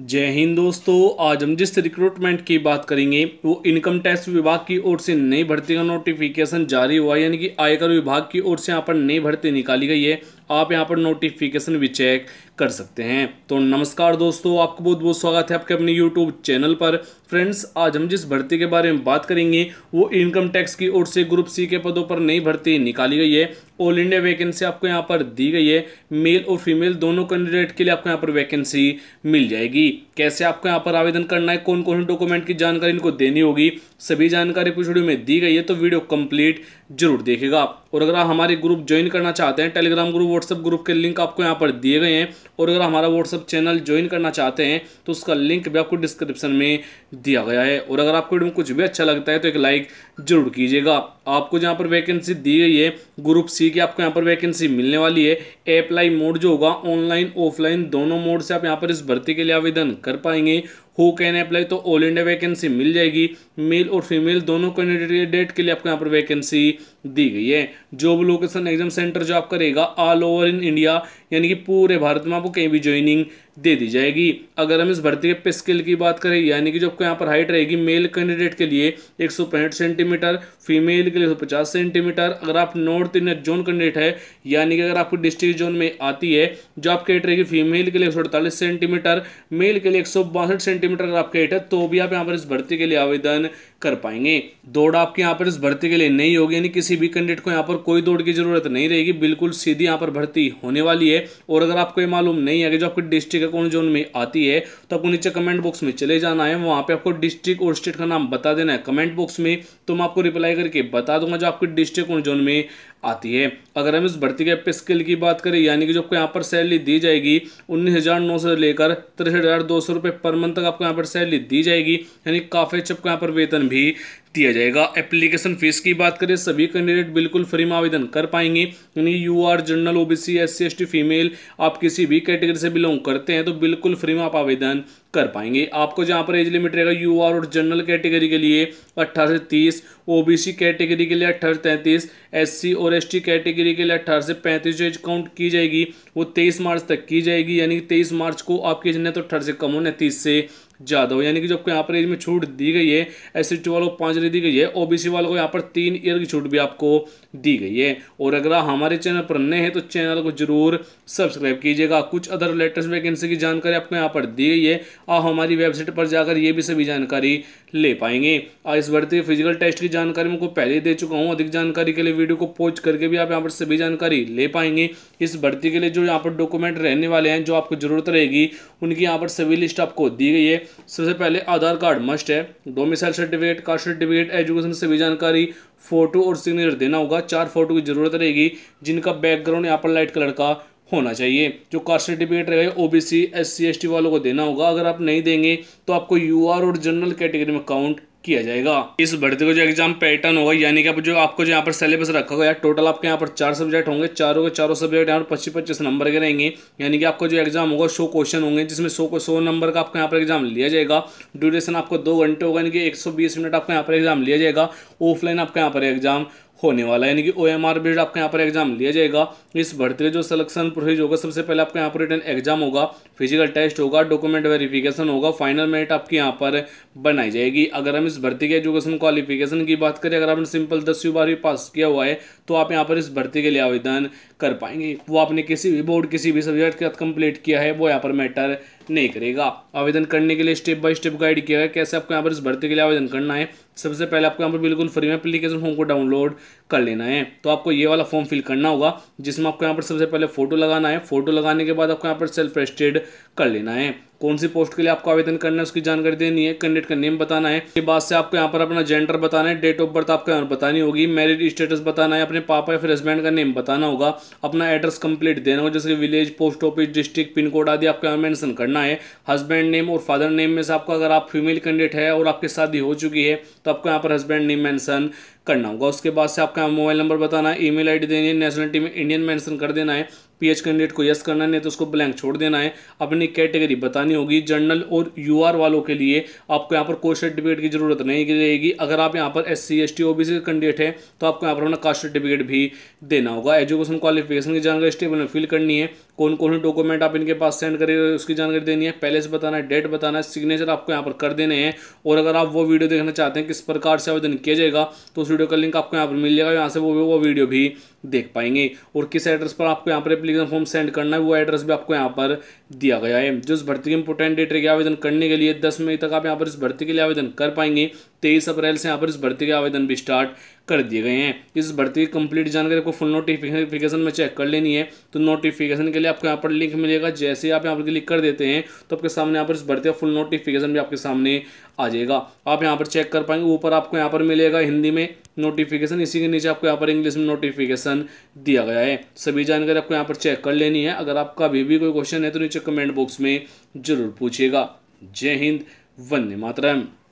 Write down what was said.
जय हिंद दोस्तों आज हम जिस रिक्रूटमेंट की बात करेंगे वो इनकम टैक्स विभाग की ओर से नई भर्ती का नोटिफिकेशन जारी हुआ यानी कि आयकर विभाग की ओर से यहाँ पर नई भर्ती निकाली गई है आप यहाँ पर नोटिफिकेशन भी चेक कर सकते हैं तो नमस्कार दोस्तों आपको बहुत बहुत स्वागत है आपके अपने यूट्यूब चैनल पर फ्रेंड्स आज हम जिस भर्ती के बारे में बात करेंगे वो इनकम टैक्स की ओर से ग्रुप सी के पदों पर नई भर्ती निकाली गई है ऑल इंडिया वैकेंसी आपको यहाँ पर दी गई है मेल और फीमेल दोनों कैंडिडेट के लिए आपको यहाँ पर वैकेंसी मिल जाएगी कैसे आपको यहाँ पर आवेदन करना है कौन कौन डॉक्यूमेंट की जानकारी इनको देनी होगी सभी जानकारी पिछड़ियों में दी गई है तो वीडियो कंप्लीट जरूर देखेगा आप और अगर आप हमारे ग्रुप ज्वाइन करना चाहते हैं टेलीग्राम ग्रुप व्हाट्सएप ग्रुप के लिंक आपको यहाँ पर दिए गए हैं और अगर हमारा व्हाट्सअप चैनल ज्वाइन करना चाहते हैं तो उसका लिंक भी आपको डिस्क्रिप्शन में दिया गया है और अगर आपको कुछ भी अच्छा लगता है तो एक लाइक जरूर कीजिएगा आपको जहाँ पर वैकेंसी दी गई है ग्रुप सी की आपको यहाँ पर वैकेंसी मिलने वाली है अप्लाई मोड जो होगा ऑनलाइन ऑफलाइन दोनों मोड से आप यहाँ पर इस भर्ती के लिए आवेदन कर पाएंगे हु कैन अप्लाई तो ऑल इंडिया वैकेंसी मिल जाएगी मेल और फीमेल दोनों कैंडिडेट के लिए आपको यहाँ पर वैकेंसी दी गई है जॉब लोकेशन एग्जाम सेंटर जो आपका रहेगा ऑल ओवर इन इंडिया यानी कि पूरे भारत में आपको कहीं भी ज्वाइनिंग दे दी जाएगी अगर हम इस भर्ती के पे स्किल की बात करें यानी कि जो आपको यहाँ पर हाइट रहेगी मेल कैंडिडेट के लिए एक सेंटीमीटर फीमेल के लिए एक पचास सेंटीमीटर अगर आप नॉर्थ इंडियन जोन कैंडिडेट है यानी कि अगर आपको डिस्ट्रिक्ट जोन में आती है जो आपकी एट रहेगी फीमेल के लिए एक सेंटीमीटर मेल के लिए एक सेंटीमीटर अगर आपकी एट है तो भी आप यहाँ पर इस भर्ती के लिए आवेदन कर पाएंगे दौड़ आपके यहाँ पर इस भर्ती के लिए नहीं होगी यानी किसी भी कैंडिडेट को यहाँ पर कोई दौड़ की जरूरत नहीं रहेगी बिल्कुल सीधी यहाँ पर भर्ती होने वाली है और अगर आपको ये मालूम नहीं है कि जो आपकी डिस्ट्रिक्ट कौन जोन में आती है तो आपको नीचे कमेंट बॉक्स में चले जाना है वहाँ पर आपको डिस्ट्रिक्ट और स्टेट का नाम बता देना है कमेंट बॉक्स में तो मैं आपको रिप्लाई करके बता दूंगा जो आपकी डिस्ट्रिक्ट कौन जोन में आती है अगर हम इस भर्ती के पे स्किल की बात करें यानी कि जो आपको यहाँ पर सैलरी दी जाएगी उन्नीस हज़ार नौ सौ लेकर तिरसठ हज़ार दो सौ रुपये पर मंथ तक आपको यहाँ पर सैलरी दी जाएगी यानी काफ़ी अच्छे आपको यहाँ पर वेतन भी दिया जाएगा एप्लीकेशन फीस की बात करें सभी कैंडिडेट बिल्कुल फ्री में आवेदन कर पाएंगे यानी U R general O S C female आप किसी भी कैटेगरी से बिलोंग करते हैं तो बिल्कुल फ्री में आप आवेदन कर पाएंगे आपको जहाँ पर एज लिमिट रहेगा यू आर और जनरल कैटेगरी के लिए अट्ठारह से तीस सी कैटेगरी के लिए अट्ठारह से तैंतीस सी और टी कैटेगरी के लिए अट्ठारह से पैंतीस जो एज काउंट की जाएगी वो तेईस मार्च तक की जाएगी यानी तेईस मार्च को आपकी एज नहीं तो अट्ठारह से कम होने तीस से ज़्यादा हो यानी कि जो आपको यहाँ पर एज में छूट दी गई है एस सी वालों को पाँच दी गई है ओबीसी वालों को यहाँ पर तीन ईयर की छूट भी आपको दी गई है और अगर आप हमारे चैनल पर नए हैं तो चैनल को जरूर सब्सक्राइब कीजिएगा कुछ अदर लेटेस्ट वैकेंसी की जानकारी आपको यहाँ पर दी गई है आप हमारी वेबसाइट पर जाकर ये भी सभी जानकारी ले पाएंगे और इस भर्ती फिजिकल टेस्ट की जानकारी मैं को पहले दे चुका हूँ अधिक जानकारी के लिए वीडियो को पोस्ट करके भी आप यहाँ पर सभी जानकारी ले पाएंगे इस भर्ती के लिए जो यहाँ पर डॉक्यूमेंट रहने वाले हैं जो आपको जरूरत रहेगी उनकी यहाँ पर सभी लिस्ट आपको दी गई है सबसे पहले आधार कार्ड मस्ट है domicile certificate caste certificate education सभी जानकारी फोटो और सिग्नेचर देना होगा चार फोटो की जरूरत रहेगी जिनका बैकग्राउंड यहाँ पर लाइट कलर का होना चाहिए जो कास्ट सर्टिफिकेट रहेगा O B C S C S T वालों को देना होगा अगर आप नहीं देंगे तो आपको यू आर और जनरल कैटेगरी में काउंट किया जाएगा इस भर्ती का जो एग्जाम पैटर्न होगा यानी कि आप जो आपको जो यहाँ पर सिलेबस रखा गया टोटल आपके यहाँ पर चार सब्जेक्ट होंगे चारों के चारों सब्जेक्ट यहाँ पर पच्चीस पच्चीस नंबर के रहेंगे यानी कि आपको जो एग्जाम होगा सौ क्वेश्चन होंगे जिसमें सौ को सौ नंबर का आपको यहाँ पर एग्जाम लिया जाएगा ड्यूरेशन आपको दो घंटे होगा यानी कि एक मिनट आपको यहाँ पर एग्जाम लिया जाएगा ऑफलाइन आपका यहाँ पर एग्जाम होने वाला है यानी कि ओ एम आर बेड आपके यहाँ पर एग्जाम लिया जाएगा इस भर्ती जो सिलेक्शन प्रोसेस होगा सबसे पहले आपके यहाँ पर रिटर्न एग्जाम होगा फिजिकल टेस्ट होगा डॉक्यूमेंट वेरिफिकेशन होगा फाइनल मेरिट आपके यहाँ पर बनाई जाएगी अगर हम इस भर्ती के एजुकेशन क्वालिफिकेशन की बात करें अगर आपने सिंपल दसवीं बारहवीं पास किया हुआ है तो आप यहाँ पर इस भर्ती के लिए आवेदन कर पाएंगे वो आपने किसी भी बोर्ड किसी भी सब्जेक्ट के साथ कंप्लीट किया है वो यहाँ पर मैटर नहीं करेगा आवेदन करने के लिए स्टेप बाय स्टेप गाइड किया है कैसे आपको यहाँ पर इस भर्ती के लिए आवेदन करना है सबसे पहले आपको यहाँ पर बिल्कुल फ्री में एप्लीकेशन फॉर्म को डाउनलोड कर लेना है तो आपको ये वाला फॉर्म फिल करना होगा जिसमें आपको यहाँ पर सबसे पहले फ़ोटो लगाना है फोटो लगाने के बाद आपको यहाँ पर सेल्फ रजिस्टर्ड कर लेना है कौन सी पोस्ट के लिए आपको आवेदन करना है उसकी जानकारी देनी है कैंडिडेट का नेम बताना है के बाद से आपको यहाँ पर अपना जेंडर बताना है डेट ऑफ बर्थ आपको यहाँ पर बतानी होगी मैरिड स्टेटस बताना है अपने पापा या फिर हस्बैंड का नेम बताना होगा अपना एड्रेस कंप्लीट देना होगा जैसे village post office district pin code आदि आपको यहाँ मैंशन करना है हस्बैंड नेम और फादर नेम में से आपका अगर आप फीमेल कैंडिडेट है और आपकी शादी हो चुकी है तो आपको यहाँ पर हस्बैंड नेम मैंसन करना होगा उसके बाद से आपका मोबाइल नंबर बताना है ईमेल आईडी देनी है नेशनलिटी में इंडियन मेंशन कर देना है पीएच कैंडिडेट को यस करना है नहीं तो उसको ब्लैंक छोड़ देना है अपनी कैटेगरी बतानी होगी जनरल और यूआर वालों के लिए आपको यहाँ पर कोई सर्टिफिकेट की जरूरत नहीं रहेगी अगर आप यहाँ पर S C S T O B C candidate हैं तो आपको यहाँ पर अपना कास्ट सर्टिफिकेट भी देना होगा एजुकेशन क्वालिफिकेशन की जानकारी स्टेबल में फिल करनी है कौन कौन से डॉक्यूमेंट आप इनके पास सेंड करिए उसकी जानकारी देनी है पहले से बताना है डेट बताना है सिग्नेचर आपको यहाँ पर कर देने हैं और अगर आप वो वीडियो देखना चाहते हैं किस प्रकार से आवेदन किया जाएगा तो उस वीडियो का लिंक आपको यहाँ पर मिल जाएगा यहाँ से वो वो वीडियो भी देख पाएंगे और किस एड्रेस पर आपको यहाँ पर एप्लीकेशन फॉर्म सेंड करना है वो एड्रेस भी आपको यहाँ पर दिया गया है जो भर्ती के इंपोर्टेंट डेट रहेगी आवेदन करने के लिए दस मई तक आप यहाँ पर इस भर्ती के लिए आवेदन कर पाएंगे तेईस अप्रैल से यहाँ पर इस भर्ती के आवेदन भी स्टार्ट कर दिए गए हैं इस भर्ती की कंप्लीट जानकारी आपको फुल नोटिफिकेशन में चेक कर लेनी है तो नोटिफिकेशन के लिए आपको यहाँ पर लिंक मिलेगा जैसे ही आप यहाँ पर क्लिक कर देते हैं तो आपके सामने यहाँ पर इस भर्ती का फुल नोटिफिकेशन भी आपके सामने आ जाएगा आप यहाँ पर चेक कर पाएंगे ऊपर आपको यहाँ पर मिलेगा हिंदी में नोटिफिकेशन इसी के नीचे आपको यहाँ पर इंग्लिश में नोटिफिकेशन दिया गया है सभी जानकारी आपको यहाँ पर चेक कर लेनी है अगर आपका अभी भी कोई क्वेश्चन है तो नीचे कमेंट बॉक्स में जरूर पूछिएगा जय हिंद वंदे मातरम